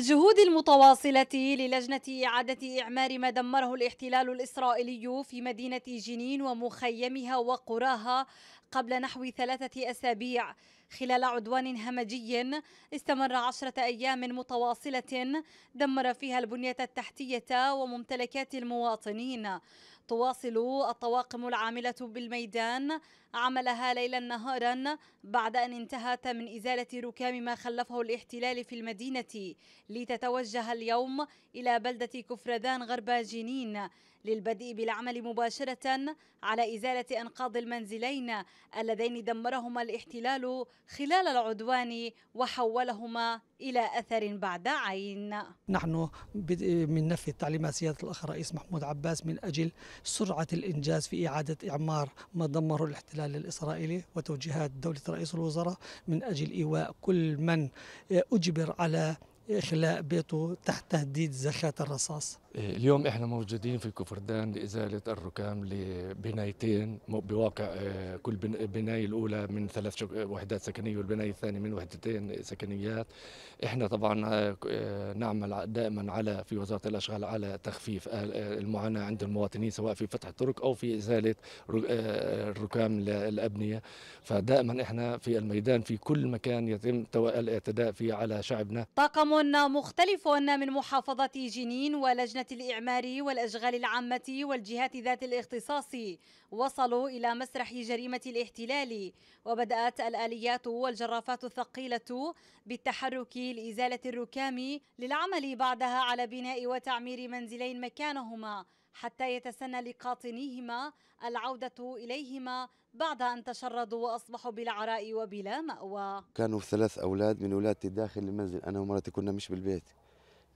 الجهود المتواصلة للجنة إعادة إعمار ما دمره الاحتلال الإسرائيلي في مدينة جنين ومخيمها وقراها قبل نحو ثلاثة أسابيع خلال عدوان همجي استمر عشرة أيام متواصلة دمر فيها البنية التحتية وممتلكات المواطنين تواصل الطواقم العاملة بالميدان عملها ليلا نهارا بعد أن انتهت من إزالة ركام ما خلفه الاحتلال في المدينة لتتوجه اليوم إلى بلدة كفردان غرب جنين للبدء بالعمل مباشرة على إزالة أنقاض المنزلين اللذين دمرهما الاحتلال خلال العدوان وحولهما إلى أثر بعد عين نحن من نفي تعليمات سيادة الأخ الرئيس محمود عباس من أجل سرعة الإنجاز في إعادة إعمار ما دمره الاحتلال الإسرائيلي وتوجيهات دولة رئيس الوزراء من أجل إيواء كل من أجبر على إخلاء بيته تحت تهديد زخات الرصاص اليوم احنا موجودين في كفردان لازاله الركام لبنايتين بواقع آه، كل بنايه الاولى من ثلاث آه، وحدات سكنيه والبنايه الثانيه من وحدتين سكنيات احنا طبعا آه، نعمل دائما على في وزاره الاشغال على تخفيف المعاناه عند المواطنين سواء في فتح الطرق او في ازاله الركام الابنيه فدائما احنا في الميدان في كل مكان يتم الاعتداء فيه على شعبنا طاقم مختلف من محافظه جنين ولجنه اللجنة الإعماري والأشغال العامة والجهات ذات الاختصاص وصلوا إلى مسرح جريمة الاحتلال وبدأت الآليات والجرافات الثقيلة بالتحرك لإزالة الركام للعمل بعدها على بناء وتعمير منزلين مكانهما حتى يتسنى لقاطنيهما العودة إليهما بعد أن تشردوا وأصبحوا بالعراء وبلا مأوى كانوا ثلاث أولاد من أولادي داخل المنزل أنا ومرتي كنا مش بالبيت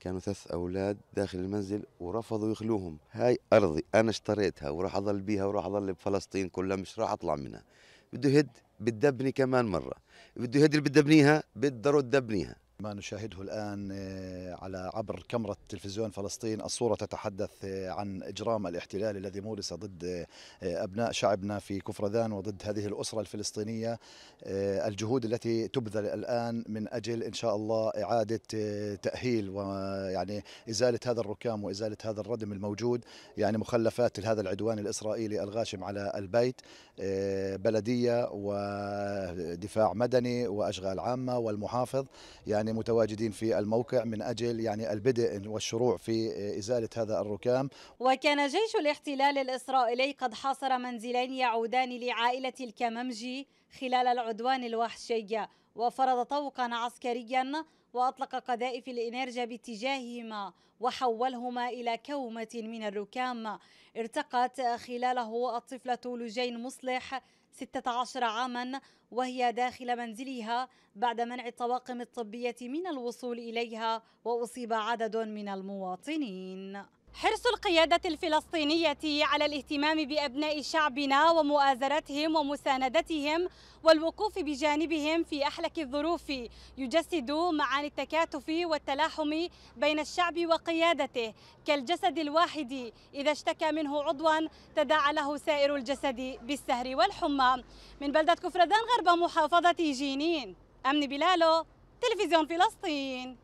كانوا ثلاث اولاد داخل المنزل ورفضوا يخلوهم هاي ارضي انا اشتريتها وراح اضل بيها وراح اضل بفلسطين كلها مش راح اطلع منها بده يهد بتدبني كمان مره بده يهد اللي بتدبنيها بتقدروا تدبنيها ما نشاهده الآن آه، على عبر كاميرا تلفزيون فلسطين الصورة تتحدث آه، عن إجرام الاحتلال الذي مورس ضد آه، أبناء شعبنا في كفرذان وضد هذه الأسرة الفلسطينية الجهود التي تبذل الآن من أجل إن شاء الله إعادة تأهيل ويعني إزالة هذا الركام وإزالة هذا الردم الموجود يعني مخلفات هذا العدوان الإسرائيلي الغاشم على البيت بلدية ودفاع مدني وأشغال عامة والمحافظ يعني يعني متواجدين في الموقع من أجل يعني البدء والشروع في إزالة هذا الركام وكان جيش الاحتلال الإسرائيلي قد حاصر منزلين يعودان لعائلة الكممجي خلال العدوان الوحشي وفرض طوقا عسكريا وأطلق قذائف الانرجا باتجاههما وحولهما إلى كومة من الركام ارتقت خلاله الطفلة لجين مصلح 16 عاما وهي داخل منزلها بعد منع الطواقم الطبية من الوصول إليها وأصيب عدد من المواطنين حرص القيادة الفلسطينية على الاهتمام بأبناء شعبنا ومؤازرتهم ومساندتهم والوقوف بجانبهم في أحلك الظروف يجسد معاني التكاتف والتلاحم بين الشعب وقيادته كالجسد الواحد إذا اشتكى منه عضوا تداعى له سائر الجسد بالسهر والحمى من بلدة كفردان غرب محافظة جنين أمن بلالو تلفزيون فلسطين